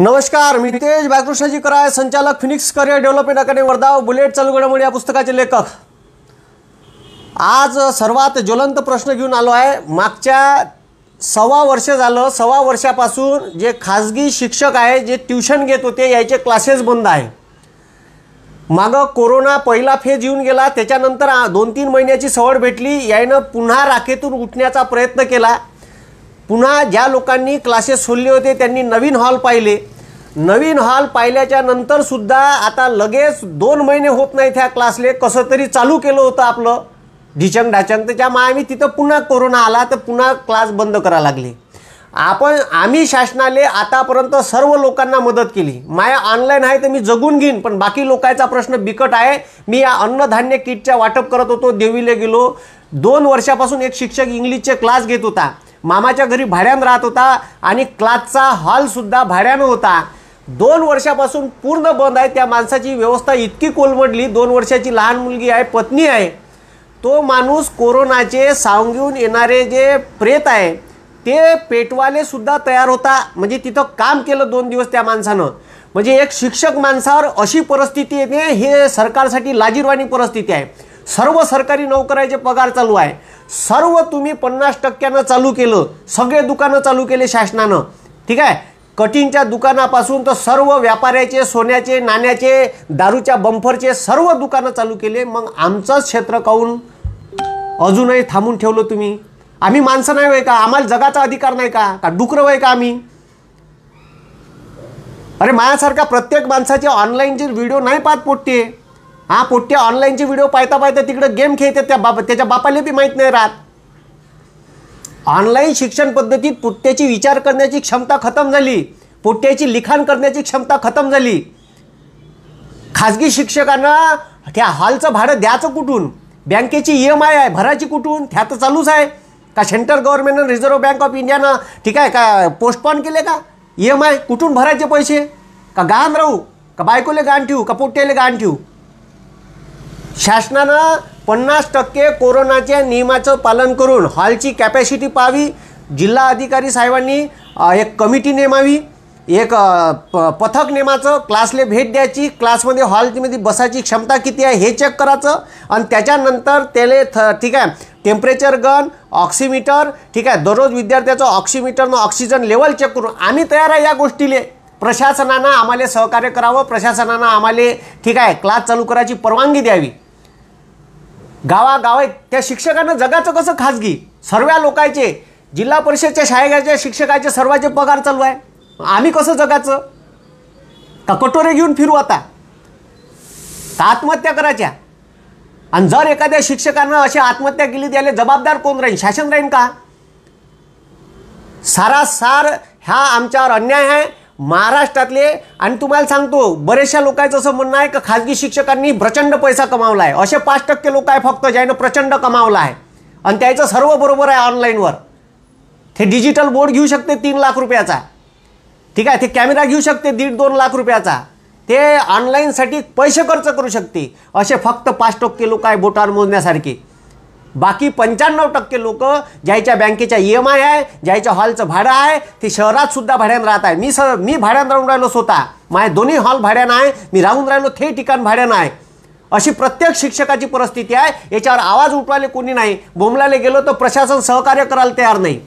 नमस्कार मी तेज बाळकृष्णजी कराय संचालक Phoenix career development academy Wardha bullet चालू घडामोडी या पुस्तकाचे लेखक आज सर्वात ज्वलंत प्रश्न घेऊन आलो आहे मागच्या सव्वा वर्ष झालं सव्वा वर्षापासून जे खाजगी शिक्षक आहे जे ट्युशन घेत होते याचे क्लासेस बंद आहे मागं कोरोना पहिला फेज येऊन गेला त्याच्यानंतर दोन तीन महिन्याची सवड भेटली यानं पुन्हा राखेतून उठण्याचा प्रयत्न केला पुन्हा ज्या लोकांनी क्लासेस सोडले होते त्यांनी नवीन हॉल पाहिले नवीन हॉल पाहिल्याच्या नंतरसुद्धा आता लगेच दोन महिने होत नाहीत ह्या क्लासले कसं तरी चालू केलं होतं आपलं ढिचंग ढाचंग त्याच्यामुळे आम्ही तिथं पुन्हा कोरोना आला तर पुन्हा क्लास बंद करा लागले आपण आम्ही शासनाले आतापर्यंत सर्व लोकांना मदत केली माया ऑनलाईन आहे तर मी जगून घेईन पण बाकी लोकांचा प्रश्न बिकट आहे मी या अन्नधान्य किटच्या वाटप करत होतो देवीला गेलो दोन वर्षापासून एक शिक्षक इंग्लिशचे क्लास घेत होता मामाच्या घरी भाड्यानं राहत होता आणि क्लासचा हॉलसुद्धा भाड्यानं होता दोन वर्षापासून पूर्ण बंद आहे त्या माणसाची व्यवस्था इतकी कोलमडली दोन वर्षाची लहान मुलगी आहे पत्नी आहे तो माणूस कोरोनाचे सांगून येणारे जे प्रेत आहे ते पेटवाले सुद्धा तयार होता म्हणजे तिथं काम केलं दोन दिवस त्या माणसानं म्हणजे एक शिक्षक माणसावर अशी परिस्थिती येते हे सरकारसाठी लाजीरवाणी परिस्थिती आहे सर्व सरकारी नोकऱ्याचे पगार चालू आहे सर्व तुम्ही पन्नास टक्क्यानं चालू केलं सगळे दुकानं चालू केले शासनानं ठीक आहे कटिंगच्या दुकानापासून तर सर्व व्यापाऱ्याचे सोन्याचे नाण्याचे दारूच्या बंफरचे सर्व दुकानं चालू केले मग आमचंच क्षेत्र काऊन अजूनही थांबून ठेवलं तुम्ही आम्ही माणसं नाही वय का आम्हाला जगाचा अधिकार नाही का का डुकरं वय का आम्ही अरे माझ्यासारखा प्रत्येक माणसाचे ऑनलाईनचे व्हिडिओ नाही पाहत पोटते हा पुट्ट्या ऑनलाईनचे व्हिडिओ पाहता पाहता तिकडे गेम खेळतात त्या बाप त्याच्या बापाला बी माहीत नाही राहत ऑनलाईन शिक्षण पद्धतीत पुट्ट्याची विचार करण्याची क्षमता खतम झाली पुट्ट्याची लिखाण करण्याची क्षमता खतम झाली खाजगी शिक्षकांना त्या हॉलचं भाडं द्यायचं कुठून बँकेची ई एम आय आहे भराची कुठून त्या तर चालूच आहे का सेंट्रल गव्हर्नमेंटनं रिझर्व्ह बँक ऑफ इंडियानं ठीक आहे का पोस्टपॉन केले का ई एम आय कुठून भरायचे पैसे का गहाण राहू का बायकोले गाण ठेवू का पोट्ट्याला गहाण ठेवू शासनानं पन्नास टक्के कोरोनाच्या नियमाचं पालन करून हॉलची कॅपॅसिटी पाहावी जिल्हा अधिकारी साहेबांनी एक कमिटी नेमावी एक प पथक नेमाचं क्लासले भेट द्यायची क्लासमध्ये हॉलमध्ये बसायची क्षमता किती आहे हे चेक करायचं आणि त्याच्यानंतर त्याले थ ठीक आहे टेम्परेचर गन ऑक्सिमीटर ठीक आहे दररोज विद्यार्थ्याचं ऑक्सिमीटरनं ऑक्सिजन लेवल चेक करून आम्ही तयार आहे या गोष्टीले प्रशासनानं आम्हाला सहकार्य करावं प्रशासनानं आम्हाला ठीक आहे क्लास चालू करायची परवानगी द्यावी आहेत त्या शिक्षकांना जगाचं कसं खाजगी सर्व्या लोकांचे जिल्हा परिषदच्या शाळेच्या शिक्षकाचे सर्वाचे पगार चालू आहे आम्ही कसं जगाचं का कटोरे घेऊन फिरू आता का आत्महत्या करायच्या आणि जर एखाद्या शिक्षकानं अशी आत्महत्या केली त्याला जबाबदार कोण राहील शासन राहीन का सारासार ह्या आमच्यावर अन्याय आहे महाराष्ट्रातले आणि तुम्हाला सांगतो बरेचशा लोकांचं असं म्हणणं आहे का खाजगी शिक्षकांनी प्रचंड पैसा कमावला आहे असे पाच टक्के लोक आहे फक्त ज्यानं प्रचंड कमावला आहे आणि त्याचं सर्व बरोबर आहे ऑनलाईनवर ते डिजिटल बोर्ड घेऊ शकते तीन लाख रुपयाचा ठीक आहे ते कॅमेरा घेऊ शकते दीड दोन लाख रुपयाचा ते ऑनलाईनसाठी पैसे खर्च करू शकते असे फक्त पाच टक्के लोक आहे बोटावर मोजण्यासारखे बाकी पंच्याण्णव टक्के लोक ज्याच्या बँकेच्या ई एम आय आहे ज्याच्या हॉलचं भाडं आहे ते शहरात सुद्धा भाड्यानं राहत आहे मी स मी भाड्यानं राहून राहिलो स्वतः माझ्या दोन्ही हॉल भाड्यानं आहे मी राहून राहिलो ते ठिकाण भाड्यानं आहे अशी प्रत्येक शिक्षकाची परिस्थिती आहे याच्यावर आवाज उठवायला कोणी नाही बोंबलायला गेलो तर प्रशासन सहकार्य करायला तयार नाही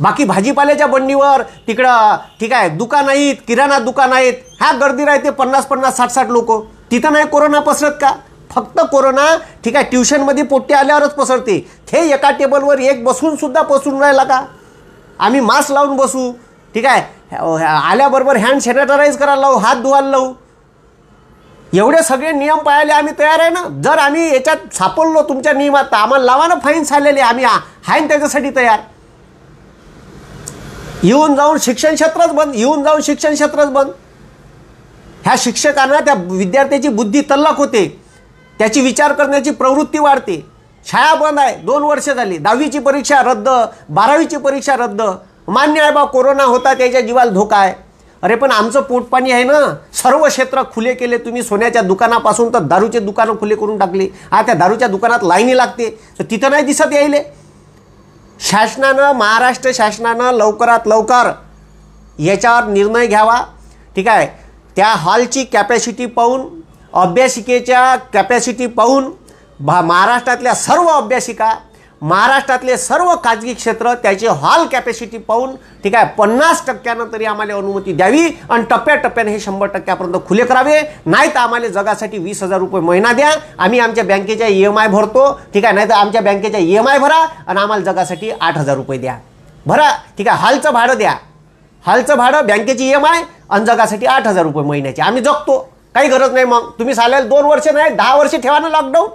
बाकी भाजीपाल्याच्या बंडीवर तिकडं ठीक आहे दुकान आहेत किराणा दुकान आहेत ह्या गर्दी राहते पन्नास पन्नास साठ साठ लोक तिथं नाही कोरोना पसरत का फक्त कोरोना ठीक आहे ट्युशनमध्ये पोट्टी आल्यावरच पसरते हे एका टेबलवर एक बसून सुद्धा पसरून राहिला का आम्ही मास्क लावून बसू ठीक आहे आल्याबरोबर हँड सॅनिटायझ करायला लावू हात धुवायला लावू एवढे सगळे नियम पाळायला आम्ही तयार आहे ना जर आम्ही याच्यात सापडलो तुमच्या नियमात तर आम्हाला लावा ना फाईन झालेले आम्ही हायन त्याच्यासाठी तयार येऊन जाऊन शिक्षण क्षेत्रच बंद येऊन जाऊन शिक्षण क्षेत्रच बंद ह्या शिक्षकांना त्या विद्यार्थ्याची बुद्धी तल्लक होते त्याची विचार करण्याची प्रवृत्ती वाढते शाळा बंद आहे दोन वर्ष झाली दहावीची परीक्षा रद्द बारावीची परीक्षा रद्द मान्य आहे बा कोरोना होता त्याच्या जीवाला धोका आहे अरे पण आमचं पोटपाणी आहे ना सर्व क्षेत्र खुले केले तुम्ही सोन्याच्या दुकानापासून तर दारूचे दुकानं खुले करून टाकले हा त्या दारूच्या दुकानात लाईनी लागते तर तिथं नाही दिसत यायले शासनानं महाराष्ट्र शासनानं लवकरात लवकर याच्यावर निर्णय घ्यावा ठीक आहे त्या हॉलची कॅपॅसिटी पाहून अभ्यासिकेच्या कॅपॅसिटी पाहून भा महाराष्ट्रातल्या सर्व अभ्यासिका महाराष्ट्रातले सर्व खाजगी क्षेत्र त्याची हॉल कॅपॅसिटी पाहून ठीक आहे पन्नास टक्क्यानं तरी आम्हाला अनुमती द्यावी आणि टप्प्याटप्प्याने हे शंभर टक्क्यापर्यंत खुले करावे नाही आम्हाला जगासाठी वीस हजार रुपये महिना द्या आम्ही आमच्या बँकेच्या ई एम आय भरतो ठीक आहे नाहीतर आमच्या बँकेच्या ई एम आय भरा आणि आम्हाला जगासाठी आठ हजार रुपये द्या भरा ठीक आहे हॉलचं भाडं द्या हॉलचं भाडं बँकेची ई एम आय आणि जगासाठी आठ हजार रुपये महिन्याचे आम्ही जगतो काही गरज नाही मग तुम्ही चालेल दोन वर्ष नाही दहा वर्ष ठेवा ना लॉकडाऊन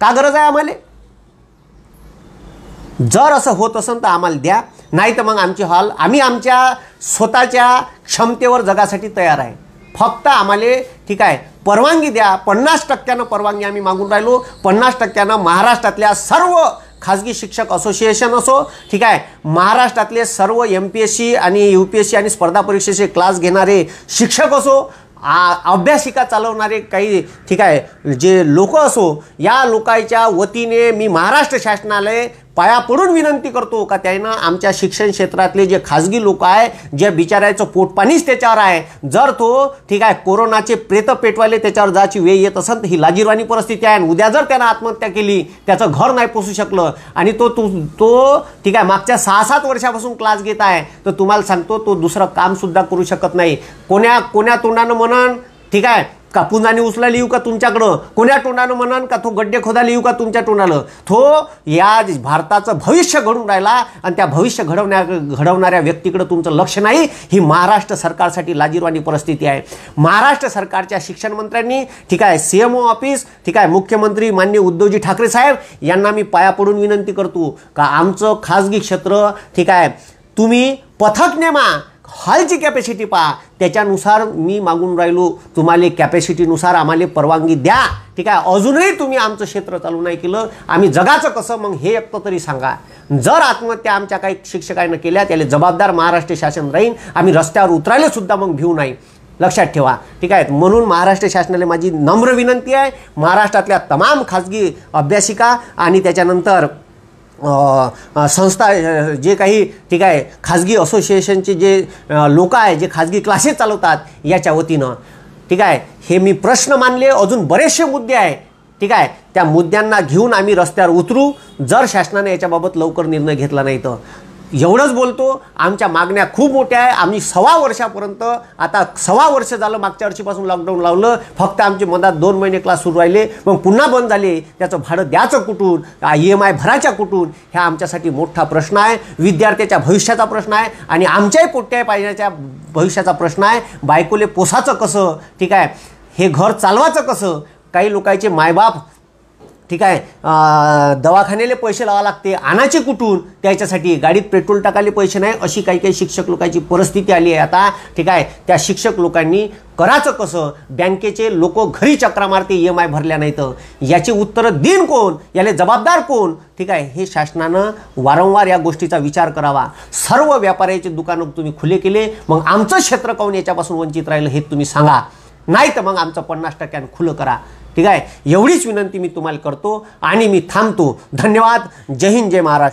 का गरज आहे आम्हाला जर असं होत असेल तर आम्हाला द्या नाही तर मग आमची हॉल आम्ही आमच्या स्वतःच्या क्षमतेवर जगासाठी तयार आहे फक्त आम्हाला ठीक आहे परवानगी द्या पन्नास टक्क्यानं परवानगी आम्ही मागून राहिलो पन्नास टक्क्यानं महाराष्ट्रातल्या सर्व खाजगी शिक्षक असोसिएशन असो ठीक आहे महाराष्ट्रातले सर्व एम पी एस सी आणि यू पी एस सी आणि स्पर्धा परीक्षेचे क्लास घेणारे शिक्षक असो आ अभ्यासिका चालवणारे काही ठीक आहे जे लोक असो या लोकांच्या वतीने मी महाराष्ट्र शासनालय पाया पडून विनंती करतो का त्यानं आमच्या शिक्षण क्षेत्रातले जे खाजगी लोक आहे जे बिचारायचं पोटपाणीच त्याच्यावर आहे जर तो ठीक आहे कोरोनाचे प्रेत पेटवाले त्याच्यावर जायची वेळ येत असेल तर ही लाजीरवाणी परिस्थिती आहे आणि उद्या जर त्यानं आत्महत्या केली त्याचं घर नाही पोसू शकलं आणि तो तू तो ठीक आहे मागच्या सहा सात वर्षापासून क्लास घेत आहे तर तुम्हाला सांगतो तो दुसरं कामसुद्धा करू शकत नाही कोण्या कोण्या तोंडानं म्हणन ठीक आहे का पुंजाने उचला लिहू का तुमच्याकडं कोण्या टोनानं म्हणन का तो गड्डे खोदा लिहू का तुमच्या टोनानं तो या भारताचं भविष्य घडून राहिला आणि त्या भविष्य घडवण्या घडवणाऱ्या व्यक्तीकडं तुमचं लक्ष नाही ही महाराष्ट्र सरकारसाठी लाजीरवाणी परिस्थिती आहे महाराष्ट्र सरकारच्या शिक्षण मंत्र्यांनी ठीक आहे सीएमओ ऑफिस ठीक आहे मुख्यमंत्री मान्य उद्धवजी ठाकरे साहेब यांना मी पाया पडून विनंती करतो का आमचं खाजगी क्षेत्र ठीक आहे तुम्ही पथक नेमा हॉलची कॅपॅसिटी पहा त्याच्यानुसार मी मागून राहिलो तुम्हाला कॅपॅसिटीनुसार आम्हाला परवानगी द्या ठीक आहे अजूनही तुम्ही आमचं क्षेत्र चालू नाही केलं आम्ही जगाचं कसं मग हे एक तरी सांगा जर आत्महत्या आमच्या काही शिक्षकांना केल्या त्याला जबाबदार महाराष्ट्र शासन राहील आम्ही रस्त्यावर उतरायला सुद्धा मग भिऊ नाही लक्षात ठेवा ठीक आहे म्हणून महाराष्ट्र शासनाला माझी नम्र विनंती आहे महाराष्ट्रातल्या तमाम खाजगी अभ्यासिका आणि त्याच्यानंतर संस्था जे काही ठीक आहे खाजगी असोसिएशनचे जे लोक आहे जे खाजगी क्लासेस चालवतात याच्या वतीनं ठीक आहे हे मी प्रश्न मानले अजून बरेचसे मुद्दे आहे ठीक आहे त्या मुद्द्यांना घेऊन आम्ही रस्त्यावर उतरू जर शासनाने याच्याबाबत लवकर निर्णय घेतला नाही तर एवढंच बोलतो आमच्या मागण्या खूप मोठ्या आहे आम्ही सव्वा वर्षापर्यंत आता सव्वा वर्ष झालं मागच्या वर्षीपासून लॉकडाऊन लावलं फक्त आमचे मधात दोन महिने क्लास सुरू राहिले मग पुन्हा बंद झाले त्याचं भाडं द्याचं कुठून ई एम आय भराच्या कुठून ह्या आमच्यासाठी मोठा प्रश्न आहे विद्यार्थ्याच्या भविष्याचा प्रश्न आहे आणि आमच्याही पोट्याही पाहिजेच्या भविष्याचा प्रश्न आहे बायकोले पोसाचं कसं ठीक आहे हे घर चालवायचं कसं काही लोकांचे मायबाप ठीक आहे दवाखान्याला पैसे लावा लागते आणाचे कुठून त्याच्यासाठी गाडीत पेट्रोल टाकायला पैसे नाही अशी काही काही शिक्षक लोकांची परिस्थिती आली आहे आता ठीक आहे त्या शिक्षक लोकांनी करायचं कसं बँकेचे लोक घरी चक्रा मारते ई एम आय भरल्या नाही तर याची उत्तरं देईन कोण याले जबाबदार कोण ठीक आहे हे शासनानं वारंवार या गोष्टीचा विचार करावा सर्व व्यापाऱ्याचे दुकानं तुम्ही खुले केले मग आमचं क्षेत्र काहून याच्यापासून वंचित राहिलं हे तुम्ही सांगा नाही तर मग आमचं पन्नास टक्क्यानं खुलं करा ठीक आहे एवढीच विनंती मी तुम्हाला करतो आणि मी थांबतो धन्यवाद जय हिंद जय महाराष्ट्र